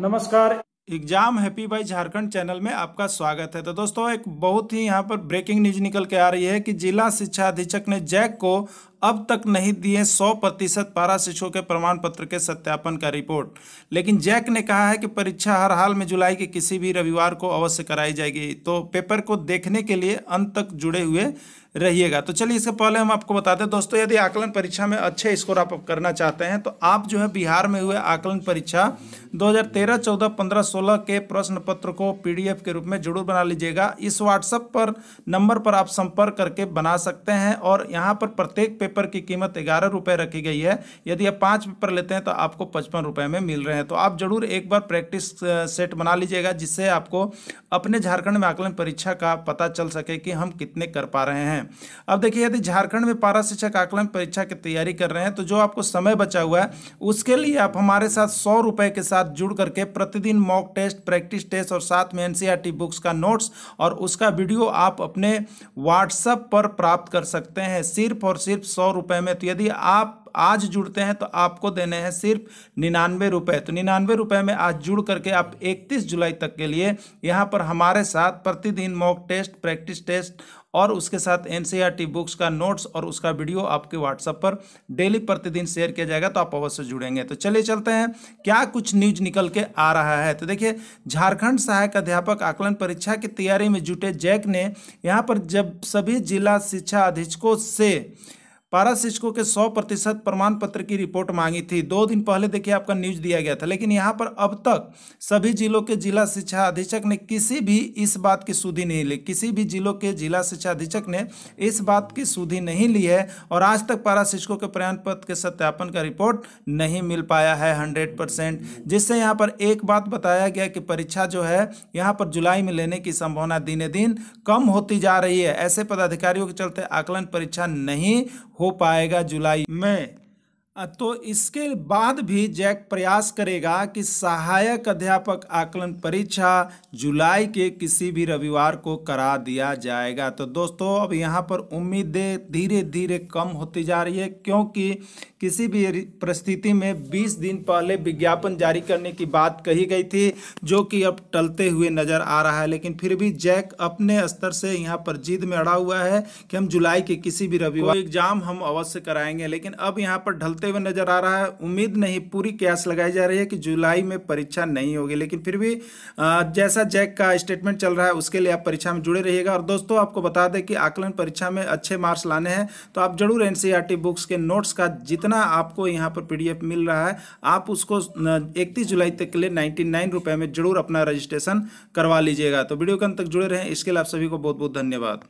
नमस्कार exam happy by Jharkhand channel में आपका स्वागत है तो दोस्तों एक बहुत ही यहाँ पर ब्रेकिंग न्यूज निकल के आ रही है कि जिला शिक्षा अधीक्षक ने जैक को अब तक नहीं दिए 100 प्रतिशत पारा शिक्षकों के प्रमाण पत्र के सत्यापन का रिपोर्ट लेकिन जैक ने कहा है कि परीक्षा हर हाल में जुलाई के किसी भी रविवार को अवश्य कराई जाएगी तो पेपर को देखने के लिए अंत तक जुड़े हुए रहिएगा तो चलिए इसके पहले हम आपको बताते हैं दोस्तों यदि आकलन परीक्षा में अच्छे स्कोर आप करना चाहते हैं तो आप जो है बिहार में हुए आकलन परीक्षा 2013, 14, 15, 16 के प्रश्न पत्र को पीडीएफ के रूप में जरूर बना लीजिएगा इस व्हाट्सएप पर नंबर पर आप संपर्क करके बना सकते हैं और यहाँ पर प्रत्येक पेपर की कीमत ग्यारह रुपये रखी गई है यदि आप पाँच पेपर लेते हैं तो आपको पचपन रुपये में मिल रहे हैं तो आप जरूर एक बार प्रैक्टिस सेट बना लीजिएगा जिससे आपको अपने झारखंड में आकलन परीक्षा का पता चल सके कि हम कितने कर पा रहे हैं अब देखिए यदि झारखंड में पारा शिक्षक आकलन परीक्षा की तैयारी कर रहे हैं तो जो आपको समय बचा हुआ है उसके लिए आप हमारे साथ सौ रुपये के साथ जुड़ करके प्रतिदिन मॉक टेस्ट प्रैक्टिस टेस्ट और साथ में एनसीईआरटी बुक्स का नोट्स और उसका वीडियो आप अपने व्हाट्सएप पर प्राप्त कर सकते हैं सिर्फ और सिर्फ सौ रुपए में तो यदि आप आज जुड़ते हैं तो आपको देने हैं सिर्फ निन्यानवे रुपये तो निन्यानवे रुपए में आज जुड़ करके आप 31 जुलाई तक के लिए यहाँ पर हमारे साथ प्रतिदिन मॉक टेस्ट प्रैक्टिस टेस्ट और उसके साथ एन e बुक्स का नोट्स और उसका वीडियो आपके व्हाट्सएप पर डेली प्रतिदिन शेयर किया जाएगा तो आप अवश्य जुड़ेंगे तो चलिए चलते हैं क्या कुछ न्यूज निकल के आ रहा है तो देखिए झारखंड सहायक अध्यापक आकलन परीक्षा की तैयारी में जुटे जैक ने यहाँ पर जब सभी जिला शिक्षा अधीक्षकों से पारा शिक्षकों के 100 प्रतिशत प्रमाण पत्र की रिपोर्ट मांगी थी दो दिन पहले देखिए आपका न्यूज दिया गया था लेकिन यहाँ पर अब तक सभी जिलों के जिला शिक्षा अधीक्षक ने किसी भी इस बात की सुधि नहीं ली किसी भी जिलों के जिला शिक्षा अधीक्षक ने इस बात की सुधि नहीं ली है और आज तक पारा शिक्षकों के प्रमाण पत्र के सत्यापन का रिपोर्ट नहीं मिल पाया है हंड्रेड जिससे यहाँ पर एक बात बताया गया कि परीक्षा जो है यहाँ पर जुलाई में लेने की संभावना दिन दिन कम होती जा रही है ऐसे पदाधिकारियों के चलते आकलन परीक्षा नहीं हो पाएगा जुलाई में तो इसके बाद भी जैक प्रयास करेगा कि सहायक अध्यापक आकलन परीक्षा जुलाई के किसी भी रविवार को करा दिया जाएगा तो दोस्तों अब यहाँ पर उम्मीदें धीरे धीरे कम होती जा रही है क्योंकि किसी भी परिस्थिति में 20 दिन पहले विज्ञापन जारी करने की बात कही गई थी जो कि अब टलते हुए नज़र आ रहा है लेकिन फिर भी जैक अपने स्तर से यहाँ पर जिद में अड़ा हुआ है कि हम जुलाई के किसी भी रविवार एग्ज़ाम हम अवश्य कराएंगे लेकिन अब यहाँ पर ढलते करते हुए नजर आ रहा है उम्मीद नहीं पूरी कयास लगाई जा रही है कि जुलाई में परीक्षा नहीं होगी लेकिन फिर भी जैसा जैक का स्टेटमेंट चल रहा है उसके लिए आप परीक्षा में जुड़े रहिएगा और दोस्तों आपको बता दें कि आकलन परीक्षा में अच्छे मार्क्स लाने हैं तो आप जरूर एन बुक्स के नोट्स का जितना आपको यहाँ पर पी मिल रहा है आप उसको इकतीस जुलाई तक के लिए नाइन्टी में जरूर अपना रजिस्ट्रेशन करवा लीजिएगा तो वीडियो के अंत तक जुड़े रहें इसके लिए आप सभी को बहुत बहुत धन्यवाद